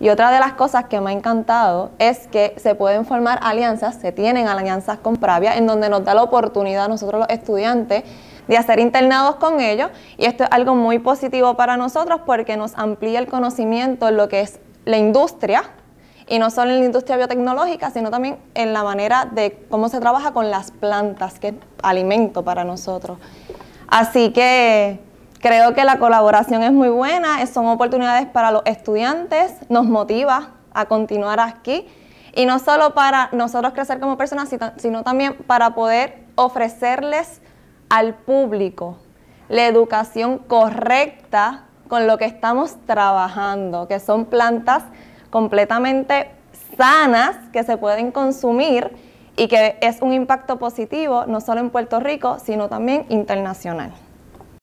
Y otra de las cosas que me ha encantado es que se pueden formar alianzas, se tienen alianzas con Pravia, en donde nos da la oportunidad a nosotros los estudiantes de hacer internados con ellos. Y esto es algo muy positivo para nosotros porque nos amplía el conocimiento en lo que es la industria, y no solo en la industria biotecnológica, sino también en la manera de cómo se trabaja con las plantas, que es alimento para nosotros. Así que Creo que la colaboración es muy buena, son oportunidades para los estudiantes, nos motiva a continuar aquí y no solo para nosotros crecer como personas, sino también para poder ofrecerles al público la educación correcta con lo que estamos trabajando, que son plantas completamente sanas que se pueden consumir y que es un impacto positivo no solo en Puerto Rico, sino también internacional.